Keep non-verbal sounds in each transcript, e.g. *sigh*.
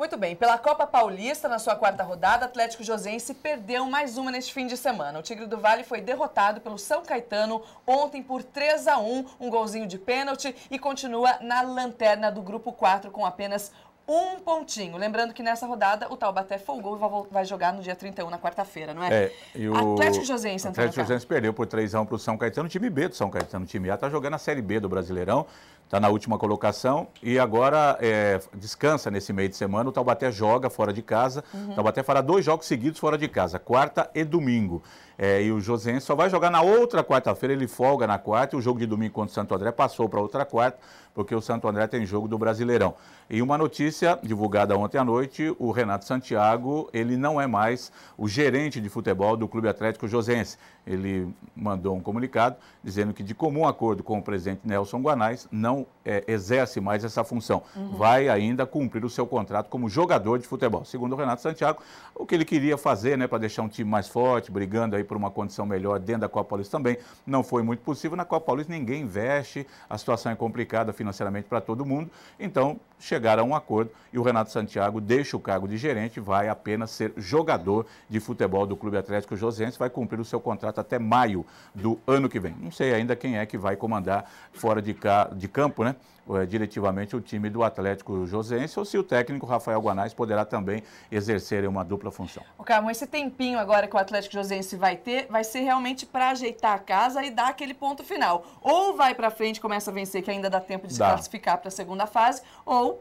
Muito bem, pela Copa Paulista, na sua quarta rodada, Atlético Josense perdeu mais uma neste fim de semana. O Tigre do Vale foi derrotado pelo São Caetano ontem por 3 a 1, um golzinho de pênalti e continua na lanterna do grupo 4 com apenas um pontinho. Lembrando que nessa rodada o Taubaté folgou e vai jogar no dia 31, na quarta-feira, não é? É. E o Atlético Josense, Antônio Atlético Josense perdeu por 3x1 para o São Caetano, time B do São Caetano. O time A está jogando a Série B do Brasileirão está na última colocação e agora é, descansa nesse meio de semana. O Taubaté joga fora de casa. Uhum. O Taubaté fará dois jogos seguidos fora de casa, quarta e domingo. É, e o Josense só vai jogar na outra quarta-feira, ele folga na quarta. E o jogo de domingo contra o Santo André passou para outra quarta, porque o Santo André tem jogo do Brasileirão. E uma notícia divulgada ontem à noite: o Renato Santiago, ele não é mais o gerente de futebol do Clube Atlético Josense. Ele mandou um comunicado dizendo que, de comum acordo com o presidente Nelson Guanais, não é, exerce mais essa função. Uhum. Vai ainda cumprir o seu contrato como jogador de futebol. Segundo o Renato Santiago, o que ele queria fazer né, para deixar um time mais forte, brigando aí por uma condição melhor dentro da Copa Paulista também, não foi muito possível. Na Copa Paulista ninguém investe, a situação é complicada financeiramente para todo mundo. Então, chegaram a um acordo e o Renato Santiago deixa o cargo de gerente, vai apenas ser jogador de futebol do Clube Atlético Josense, vai cumprir o seu contrato até maio do ano que vem. Não sei ainda quem é que vai comandar fora de, cá, de campo campo, né? Eh, diretivamente o time do Atlético Josense ou se o técnico Rafael Guanais poderá também exercer uma dupla função. O Carmo, esse tempinho agora que o Atlético Josense vai ter vai ser realmente para ajeitar a casa e dar aquele ponto final. Ou vai para frente, começa a vencer que ainda dá tempo de se dá. classificar para a segunda fase, ou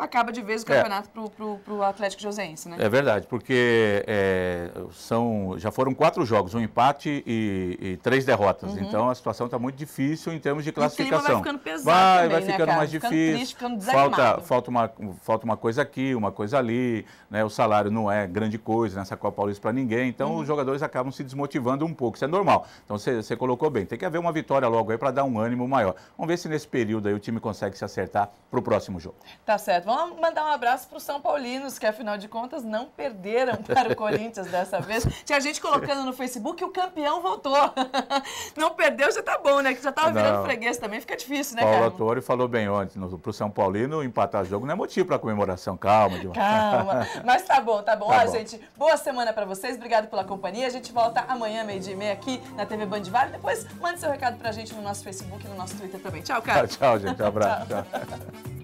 acaba de vez o é. campeonato é. para o Atlético Josense, né? É verdade, porque é, são, já foram quatro jogos, um empate e, e três derrotas. Uhum. Então a situação está muito difícil em termos de classificação. O clima vai ficando pesado. Vai, também, vai né, ficando né, mais ficando difícil. Triste, ficando desanimado. falta, falta, uma, falta uma coisa aqui, uma coisa ali. Né? O salário não é grande coisa nessa Copa Paulista para ninguém. Então uhum. os jogadores acabam se desmotivando um pouco. Isso é normal. Então você colocou bem. Tem que haver uma vitória logo aí para dar um ânimo maior. Vamos ver se nesse período aí o time consegue se acertar para o próximo jogo. Tá certo. Vamos mandar um abraço para os São Paulinos, que afinal de contas não perderam *laughs* para o Corinthians dessa vez. Tinha gente colocando no Facebook que o campeão voltou. *laughs* Não perdeu, já tá bom, né? Que já tava tá virando não. freguês também, fica difícil, né, Paulo Atori falou bem ontem, para o São Paulino empatar jogo não é motivo para comemoração, calma. Demais. Calma, *laughs* mas tá bom, tá bom. Tá Ó, bom. gente, boa semana para vocês, obrigado pela companhia. A gente volta amanhã, meio-dia e meia, aqui na TV Band Vale. Depois mande seu recado para a gente no nosso Facebook e no nosso Twitter também. Tchau, cara. Tchau, tchau gente. Um abraço. Tchau. Tchau.